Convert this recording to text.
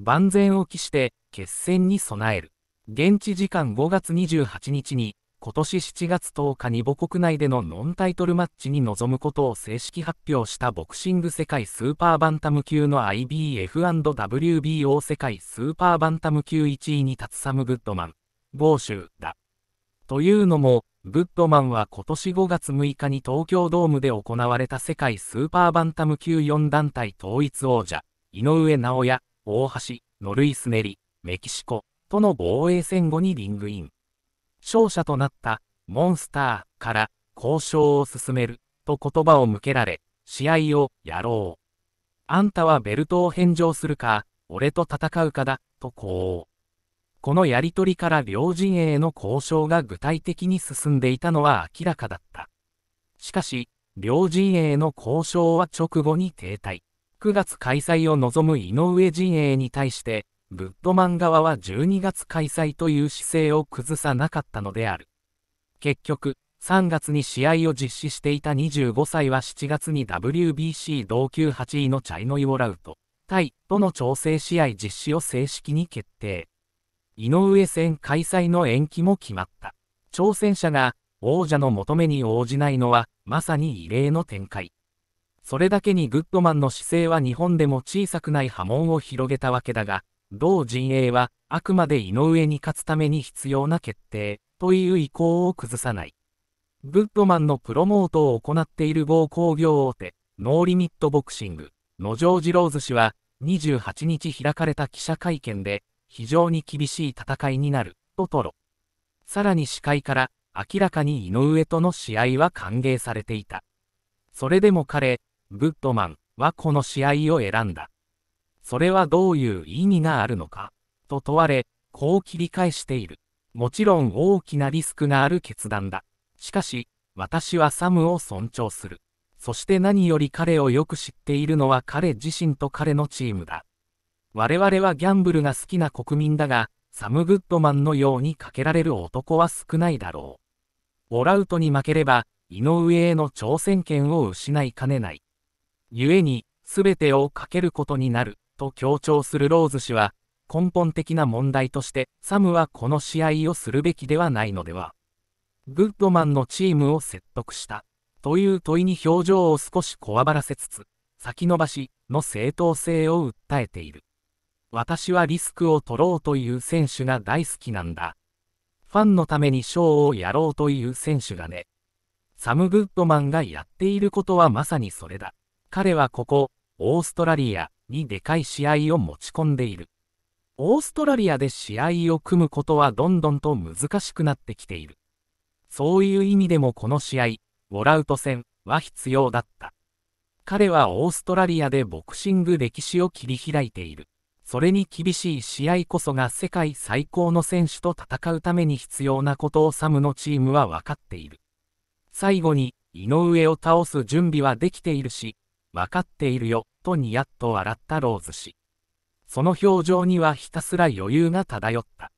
万全を期して決戦に備える。現地時間5月28日に、今年7月10日に母国内でのノンタイトルマッチに臨むことを正式発表したボクシング世界スーパーバンタム級の IBF&WBO 世界スーパーバンタム級1位に立つサム・グッドマン、豪州だ。というのも、グッドマンは今年5月6日に東京ドームで行われた世界スーパーバンタム級4団体統一王者、井上尚弥、大橋、ノルイスネリ、メキシコとの防衛戦後にリングイン。勝者となったモンスターから交渉を進めると言葉を向けられ、試合をやろう。あんたはベルトを返上するか、俺と戦うかだ、とこう。このやりとりから両陣営の交渉が具体的に進んでいたのは明らかだった。しかし、両陣営の交渉は直後に停滞。9月開催を望む井上陣営に対して、ブッドマン側は12月開催という姿勢を崩さなかったのである。結局、3月に試合を実施していた25歳は7月に WBC 同級8位のチャイノイオラウト、対との調整試合実施を正式に決定。井上戦開催の延期も決まった。挑戦者が王者の求めに応じないのは、まさに異例の展開。それだけにグッドマンの姿勢は日本でも小さくない波紋を広げたわけだが、同陣営はあくまで井上に勝つために必要な決定という意向を崩さない。グッドマンのプロモートを行っている某工業大手、ノーリミットボクシング、野上二郎寿司は28日開かれた記者会見で、非常に厳しい戦いになる、と吐露。さらに司会から、明らかに井上との試合は歓迎されていた。それでも彼、ブッドマンはこの試合を選んだ。それはどういう意味があるのか、と問われ、こう切り返している。もちろん大きなリスクがある決断だ。しかし、私はサムを尊重する。そして何より彼をよく知っているのは彼自身と彼のチームだ。我々はギャンブルが好きな国民だが、サム・グッドマンのようにかけられる男は少ないだろう。オラウトに負ければ、井上への挑戦権を失いかねない。故に、すべてをかけることになる、と強調するローズ氏は、根本的な問題として、サムはこの試合をするべきではないのでは。グッドマンのチームを説得した、という問いに表情を少しこわばらせつつ、先延ばしの正当性を訴えている。私はリスクを取ろうという選手が大好きなんだ。ファンのためにショーをやろうという選手がね。サム・グッドマンがやっていることはまさにそれだ。彼はここ、オーストラリアにでかい試合を持ち込んでいる。オーストラリアで試合を組むことはどんどんと難しくなってきている。そういう意味でもこの試合、ウォラウト戦は必要だった。彼はオーストラリアでボクシング歴史を切り開いている。それに厳しい試合こそが世界最高の選手と戦うために必要なことをサムのチームは分かっている。最後に、井上を倒す準備はできているし、わかっているよ、とにやっと笑ったローズ氏。その表情にはひたすら余裕が漂った。